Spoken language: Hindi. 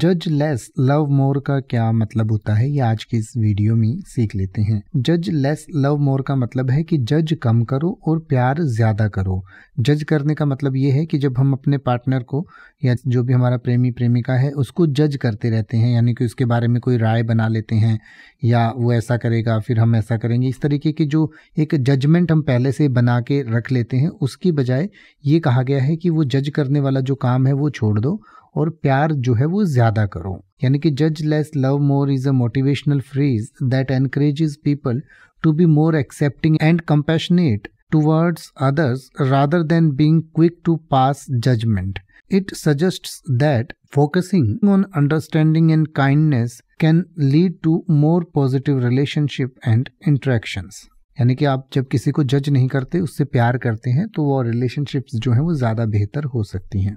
जज लेस लव मोर का क्या मतलब होता है ये आज की इस वीडियो में सीख लेते हैं जज लेस लव मोर का मतलब है कि जज कम करो और प्यार ज्यादा करो जज करने का मतलब ये है कि जब हम अपने पार्टनर को या जो भी हमारा प्रेमी प्रेमिका है उसको जज करते रहते हैं यानी कि उसके बारे में कोई राय बना लेते हैं या वो ऐसा करेगा फिर हम ऐसा करेंगे इस तरीके की जो एक जजमेंट हम पहले से बना के रख लेते हैं उसकी बजाय ये कहा गया है कि वो जज करने वाला जो काम है वो छोड़ दो और प्यार जो है वो ज्यादा करो यानी कि जज less love more is a motivational phrase that encourage people to be more accepting and compassionate towards others rather than being quick to pass judgement it suggest that focusing on understanding and kindness can lead to more positive relationship and interaction यानी कि आप जब किसी को जज नहीं करते उससे प्यार करते हैं तो वो रिलेशनशिप्स जो हैं वो ज़्यादा बेहतर हो सकती हैं